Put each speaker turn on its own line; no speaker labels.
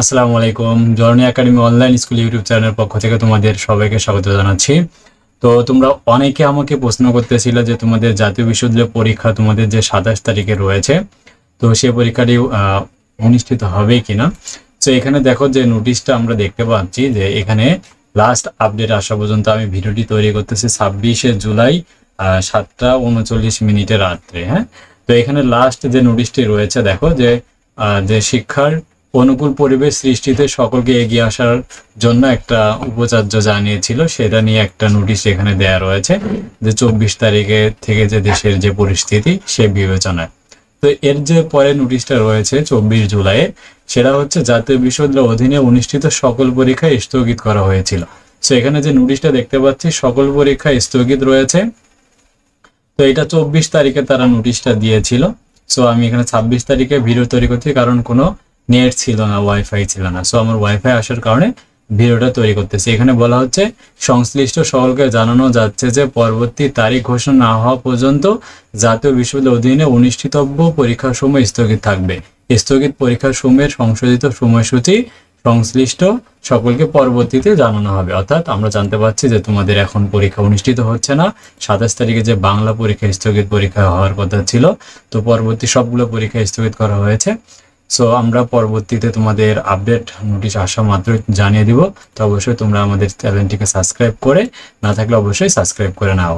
আসসালামু আলাইকুম journey academy online school YouTube চ্যানেলের পক্ষ থেকে তোমাদের সবাইকে স্বাগত জানাচ্ছি তো তোমরা অনেকে আমাকে প্রশ্ন করতেছিল যে তোমাদের জাতীয় বিশ্ববিদ্যালয় পরীক্ষা তোমাদের যে সাতাশ তারিখে রয়েছে তো সে পরীক্ষাটি অনুষ্ঠিত হবে কিনা তো এখানে দেখো যে নোটিশটা আমরা দেখতে পাচ্ছি যে এখানে লাস্ট আপডেট আসা পর্যন্ত আমি ভিডিওটি তৈরি করতেছি ছাব্বিশে জুলাই সাতটা উনচল্লিশ মিনিটে রাত্রে হ্যাঁ তো এখানে লাস্ট যে নোটিশটি রয়েছে দেখো যে যে শিক্ষার অনুকূল পরিবেশ সৃষ্টিতে সকলকে এগিয়ে আসার জন্য একটা উপাচার্য জানিয়েছিল সেটা নিয়ে একটা নোটিশ এখানে দেয়া রয়েছে যে চব্বিশ তারিখে থেকে যে দেশের যে পরিস্থিতি সে বিবেচনায় তো এর যে পরে নোটিশটা রয়েছে চব্বিশ জুলাই সেটা হচ্ছে জাতীয় বিশ্ববিদ্যালয়ের অধীনে অনুষ্ঠিত সকল পরীক্ষা স্থগিত করা হয়েছিল তো এখানে যে নোটিশটা দেখতে পাচ্ছি সকল পরীক্ষা স্থগিত রয়েছে তো এটা চব্বিশ তারিখে তারা নোটিশটা দিয়েছিল সো আমি এখানে ছাব্বিশ তারিখে ভিডিও তৈরি করছি কারণ কোনো নেট ছিল না ওয়াইফাই ছিল না সো আমার ওয়াইফাই আসার কারণে ভিডিওটা তৈরি করতেছি এখানে বলা হচ্ছে সংশ্লিষ্ট সকলকে জানানো যাচ্ছে যে পরবর্তী তারিখ ঘোষণা না হওয়া পর্যন্ত জাতীয় বিশ্ববিদ্যালয়ের অধীনে অনুষ্ঠিতব্য পরীক্ষার সময় স্থগিত থাকবে স্থগিত পরীক্ষার সময়ের সংশোধিত সময়সূচি সংশ্লিষ্ট সকলকে পরবর্তীতে জানানো হবে অর্থাৎ আমরা জানতে পারছি যে তোমাদের এখন পরীক্ষা অনুষ্ঠিত হচ্ছে না সাতাশ তারিখে যে বাংলা পরীক্ষা স্থগিত পরীক্ষা হওয়ার কথা ছিল তো পরবর্তী সবগুলো পরীক্ষা স্থগিত করা হয়েছে সো আমরা পরবর্তীতে তোমাদের আপডেট নোটিশ আসা মাত্র জানিয়ে দিব তো অবশ্যই তোমরা আমাদের চ্যানেলটিকে সাবস্ক্রাইব করে না থাকলে অবশ্যই সাবস্ক্রাইব করে নাও